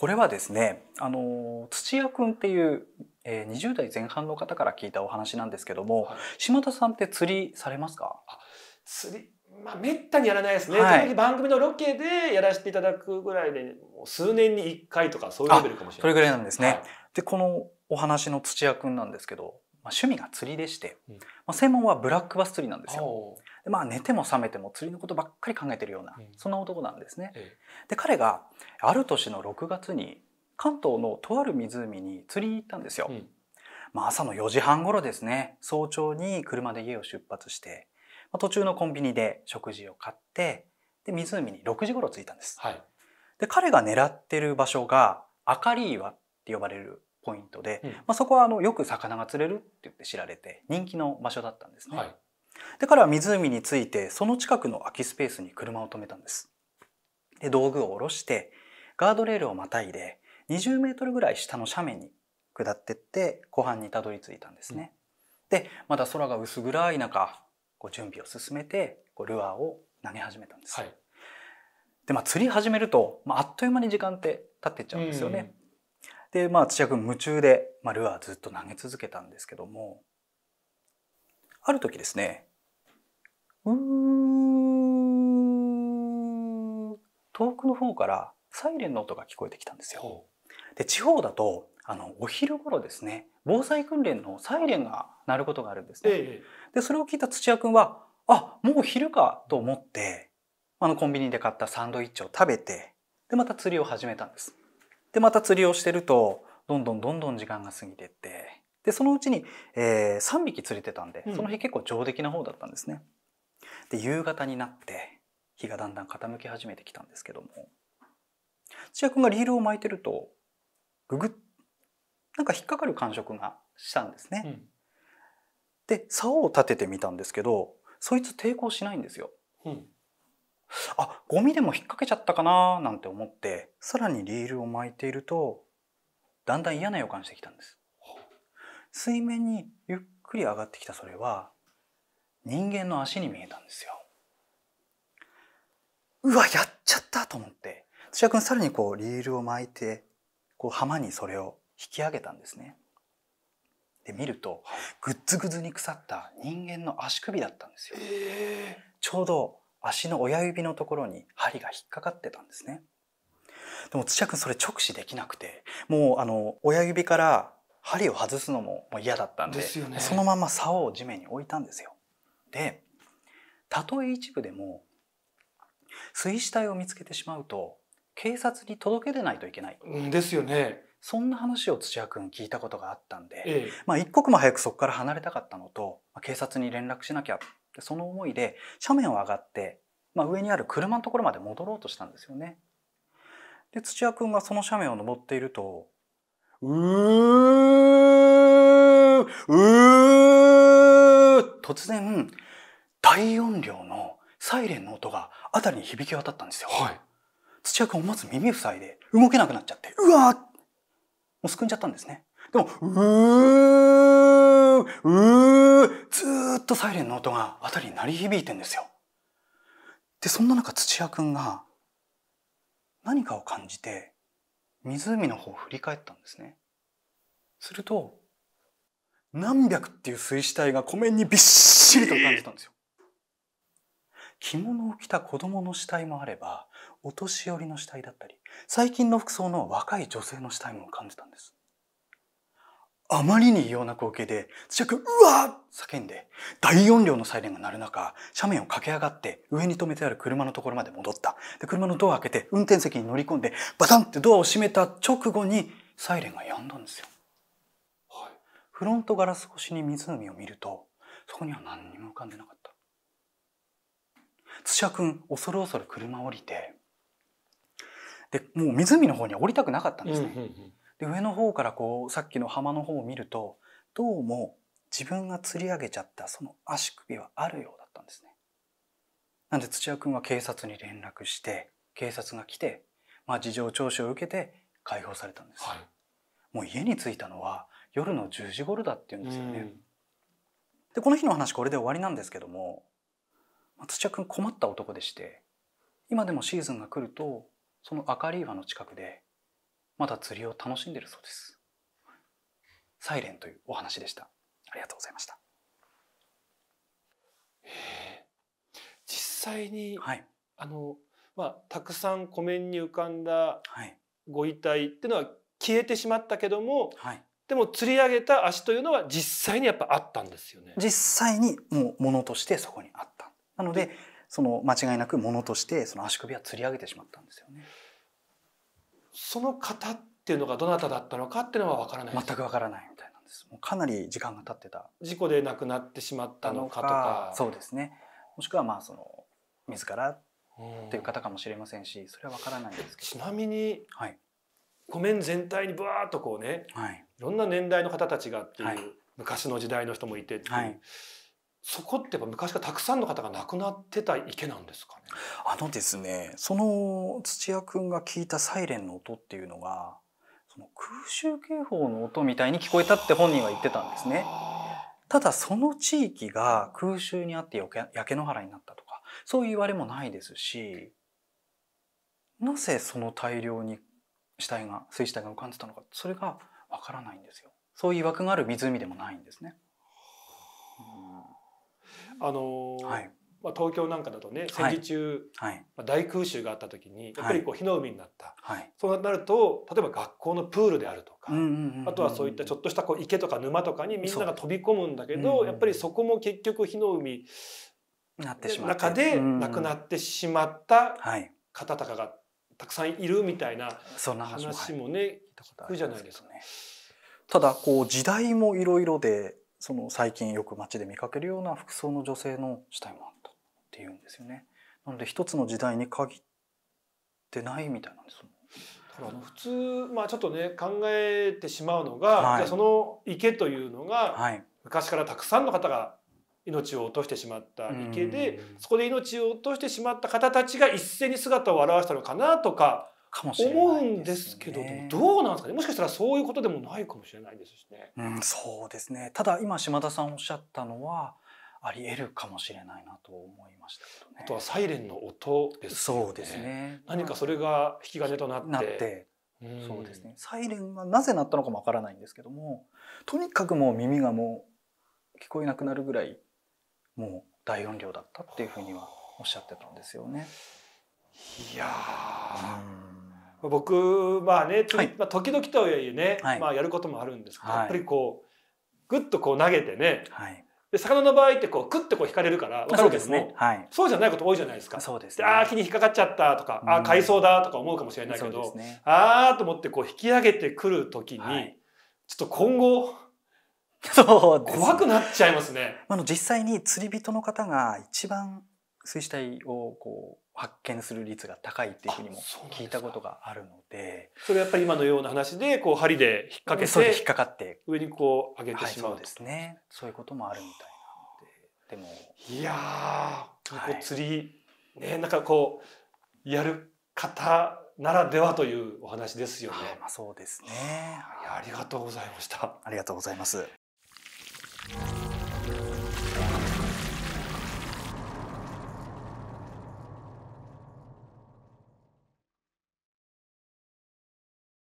これはですねあの土屋くんっていうえー、20代前半の方から聞いたお話なんですけども、はい、島田さんって釣りされますか釣りまあ、めったにやらないですね、はい、番組のロケでやらせていただくぐらいで数年に1回とかそういうレベルかもしれないそれぐらいなんですね、はい、でこのお話の土屋くんなんですけど、まあ、趣味が釣りでして、うん、まあ、専門はブラックバス釣りなんですよまあ寝ても覚めても釣りのことばっかり考えてるような、うん、そんな男なんですね。ええ、で彼がある年の6月に関東のとある湖に釣りに行ったんですよ。うん、まあ、朝の4時半頃ですね早朝に車で家を出発して、まあ、途中のコンビニで食事を買ってで湖に6時頃着いたんです。はい、で彼が狙ってる場所が明かり岩って呼ばれるポイントで、うん、まあ、そこはあのよく魚が釣れるって言って知られて人気の場所だったんですね。はいで彼は湖に着いてその近くの空きスペースに車を止めたんです。で道具を下ろしてガードレールをまたいで20メートルぐらい下の斜面に下ってって湖畔にたどり着いたんですね。うん、でまだ空が薄暗い中こう準備を進めてこうルアーを投げ始めたんです。はい、でまあ釣り始めると、まあ、あっという間に時間って経ってっちゃうんですよね。うん、でまあ土屋君夢中で、まあ、ルアーずっと投げ続けたんですけどもある時ですねうん遠くの方からサイレンの音が聞こえてきたんですよ。で地方だとあのお昼頃ですね防災訓練のサイレンが鳴ることがあるんですね。ええ、でそれを聞いた土屋君はあもう昼かと思ってあのコンビニで買ったサンドイッチを食べてでまた釣りを始めたんです。でまた釣りをしてるとどんどんどんどん時間が過ぎてってでそのうちに、えー、3匹釣れてたんでその日結構上出来な方だったんですね。うんで夕方になって日がだんだん傾き始めてきたんですけども土屋君がリールを巻いてるとググッなんか引っかかる感触がしたんですね。うん、で竿を立ててみたんですけどそいつ抵抗しないんですよ。うん、あゴミでも引っ掛けちゃったかななんて思ってさらにリールを巻いているとだんだん嫌な予感してきたんです。水面にゆっくり上がってきたそれは人間の足に見えたんですよ。うわやっちゃったと思って土屋君さらにこうリールを巻いてこう浜にそれを引き上げたんですね。で見るとぐっつぐずに腐った人間の足首だったんですよ。えー、ちょうど足の親指のところに針が引っかかってたんですね。でも土屋君それ直視できなくてもうあの親指から針を外すのももう嫌だったんで、ね、そのまま竿を地面に置いたんですよ。でたとえ一部でも水死体を見つけてしまうと警察に届け出ないといけない。ですよね。そんな話を土屋君聞いたことがあったんで、ええ、まあ一刻も早くそこから離れたかったのと、警察に連絡しなきゃってその思いで斜面を上がって、まあ、上にある車のところまで戻ろうとしたんですよね。で土屋君がその斜面を登っていると「うーうー突然大音量のサイレンの音が辺りに響き渡ったんですよ、はい、土屋君思わず耳塞いで動けなくなっちゃってうわーもうすくんじゃったんですねでもうーうーずーっとサイレンの音が辺りに鳴り響いてんですよでそんな中土屋君が何かを感じて湖の方を振り返ったんですねすると何百っていう水死体が湖面にびっしりと浮かんでたんですよ。着物を着た子供の死体もあれば、お年寄りの死体だったり、最近の服装の若い女性の死体も浮かんでたんです。あまりに異様な光景で、土屋うわー叫んで、大音量のサイレンが鳴る中、斜面を駆け上がって、上に止めてある車のところまで戻った。で、車のドアを開けて、運転席に乗り込んで、バタンってドアを閉めた直後に、サイレンが止んだんですよ。フロントガラス越しに湖を見るとそこには何にも浮かんでなかった土屋君恐る恐る車降りてでもう湖の方には降りたくなかったんですね、うんうんうん、で上の方からこうさっきの浜の方を見るとどうも自分が釣り上げちゃったその足首はあるようだったんですねなんで土屋君は警察に連絡して警察が来て、まあ、事情聴取を受けて解放されたんです、はい、もう家に着いたのは夜の10時頃だって言うんですよね。でこの日の話これで終わりなんですけども松屋君困った男でして今でもシーズンが来るとその明リーワの近くでまだ釣りを楽しんでるそうです。サイレンというお話でした。ありがとうございました。実際に、はい、あのまあたくさん湖面に浮かんだご遺体っていうのは消えてしまったけども、はい、でも釣り上げた足というのは実際にやっぱあったんですよね。実際にもうものとしてそこにあった。なので、その間違いなくものとしてその足首は釣り上げてしまったんですよね。その方っていうのがどなただったのかっていうのはわからない。全くわからないみたいなんです。もうかなり時間が経ってた。事故で亡くなってしまったのかとか。そうですね。もしくはまあその自らっていう方かもしれませんし、それはわからないですけど。ちなみに、はい、湖面全体にぶわっとこうね、はい、ろんな年代の方たちがっていう、はい、昔の時代の人もいてっていう、はい、そこってやっぱ昔からたくさんの方が亡くなってた池なんですかねあのですねその土屋君が聞いたサイレンの音っていうのがその空襲警報の音みたいに聞こえたって本人は言ってたんですね。ただその地域が空襲にあって焼け野原になったとかそういう言われもないですしなぜその大量に死体が水死体が浮かんでたのかそれがわからないんですよ。そういう枠がある湖でもないんですね。あのー、はいまあ、東京なんかだとね戦時中、はい、まあ、大空襲があった時にやっぱりこう火の海になった、はい、そうなると例えば学校のプールであるとか、あとはそういったちょっとしたこう池とか沼とかにみんなが飛び込むんだけど、やっぱりそこも結局火の海中で亡くなってしまった方々がたくさんいるみたいな話もね、たことあるじゃないですかね。ただこう時代もいろいろでその最近よく街で見かけるような服装の女性の死体もあったっていうんですよね。なので一つの時代に限ってないみたいなんですあの普通、まあ、ちょっとね考えてしまうのが、はい、じゃその池というのが、はい、昔からたくさんの方が命を落としてしまった池でそこで命を落としてしまった方たちが一斉に姿を現したのかなとか思うんですけど、どうなんですかねもしかしたらそういうことでもないかもしれないですしね。うん、そうですねただ今島田さんおっしゃったのはあり得るかもしれないなと思いましたけど、ね、あとはサイレンの音です、ね、そうですね。何かそれが引き金となって。なって、うん、そうですね。サイレンがなぜ鳴ったのかもわからないんですけども、とにかくもう耳がもう聞こえなくなるぐらい、もう大音量だったっていうふうにはおっしゃってたんですよね。いやー。うん僕まあね、はいまあ、時々とはいえね、はい、まあ、やることもあるんですけど、はい、やっぱりこうグッとこう投げてね、で魚の場合ってこうクッてこう引かれるから分かるけども、ね、そうじゃないこと多いじゃないですか。そうです、ね、ああ木に引っかかっちゃったとか、ああ海藻だとか思うかもしれないけど、ね、ああと思ってこう引き上げてくる時に、ちょっと今後そう怖くなっちゃいますね。あの実際に釣り人の方が一番水死体をこう発見する率が高いっていうふうにも聞いたことがあるのでそれやっぱり今のような話でこう針で引っ掛けて引っかかって上にこう上げてしまう、はい、そうですねそういうこともあるみたいなのででもいやー、はい、釣りねなんかこうやる方ならではというお話ですよね。まあ、そうですね、はい、ありがとうございました。ありがとうございます。